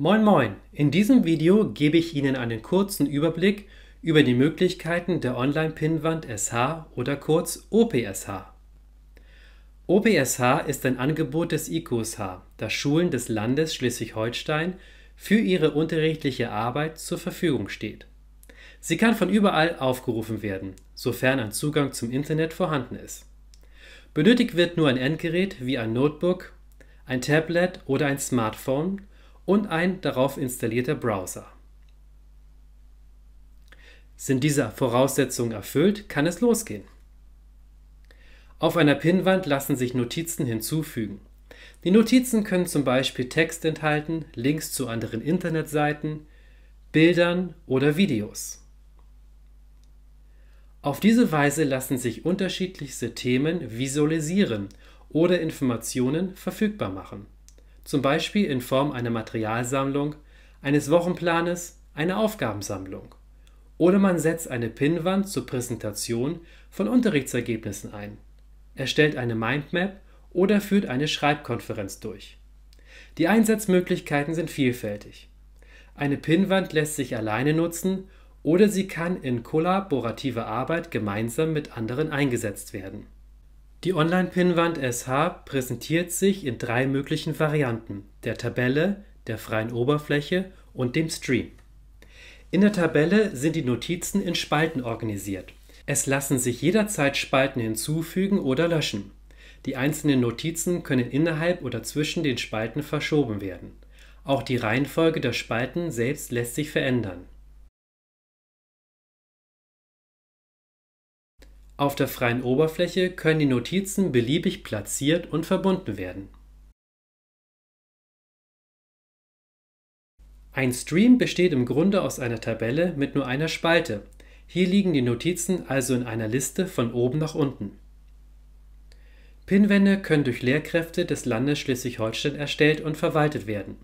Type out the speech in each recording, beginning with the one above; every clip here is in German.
Moin Moin! In diesem Video gebe ich Ihnen einen kurzen Überblick über die Möglichkeiten der Online-Pinnwand SH oder kurz OPSH. OPSH ist ein Angebot des IQSH, das Schulen des Landes Schleswig-Holstein für ihre unterrichtliche Arbeit zur Verfügung steht. Sie kann von überall aufgerufen werden, sofern ein Zugang zum Internet vorhanden ist. Benötigt wird nur ein Endgerät wie ein Notebook, ein Tablet oder ein Smartphone – und ein darauf installierter Browser. Sind diese Voraussetzungen erfüllt, kann es losgehen. Auf einer Pinnwand lassen sich Notizen hinzufügen. Die Notizen können zum Beispiel Text enthalten, Links zu anderen Internetseiten, Bildern oder Videos. Auf diese Weise lassen sich unterschiedlichste Themen visualisieren oder Informationen verfügbar machen zum Beispiel in Form einer Materialsammlung, eines Wochenplanes, einer Aufgabensammlung. Oder man setzt eine Pinnwand zur Präsentation von Unterrichtsergebnissen ein, erstellt eine Mindmap oder führt eine Schreibkonferenz durch. Die Einsatzmöglichkeiten sind vielfältig. Eine Pinnwand lässt sich alleine nutzen oder sie kann in kollaborativer Arbeit gemeinsam mit anderen eingesetzt werden. Die online pinwand SH präsentiert sich in drei möglichen Varianten, der Tabelle, der freien Oberfläche und dem Stream. In der Tabelle sind die Notizen in Spalten organisiert. Es lassen sich jederzeit Spalten hinzufügen oder löschen. Die einzelnen Notizen können innerhalb oder zwischen den Spalten verschoben werden. Auch die Reihenfolge der Spalten selbst lässt sich verändern. Auf der freien Oberfläche können die Notizen beliebig platziert und verbunden werden. Ein Stream besteht im Grunde aus einer Tabelle mit nur einer Spalte. Hier liegen die Notizen also in einer Liste von oben nach unten. Pinwände können durch Lehrkräfte des Landes Schleswig-Holstein erstellt und verwaltet werden.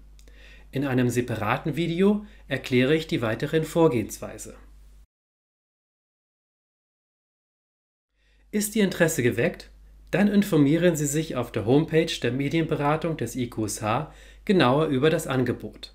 In einem separaten Video erkläre ich die weiteren Vorgehensweise. Ist Ihr Interesse geweckt? Dann informieren Sie sich auf der Homepage der Medienberatung des IQSH genauer über das Angebot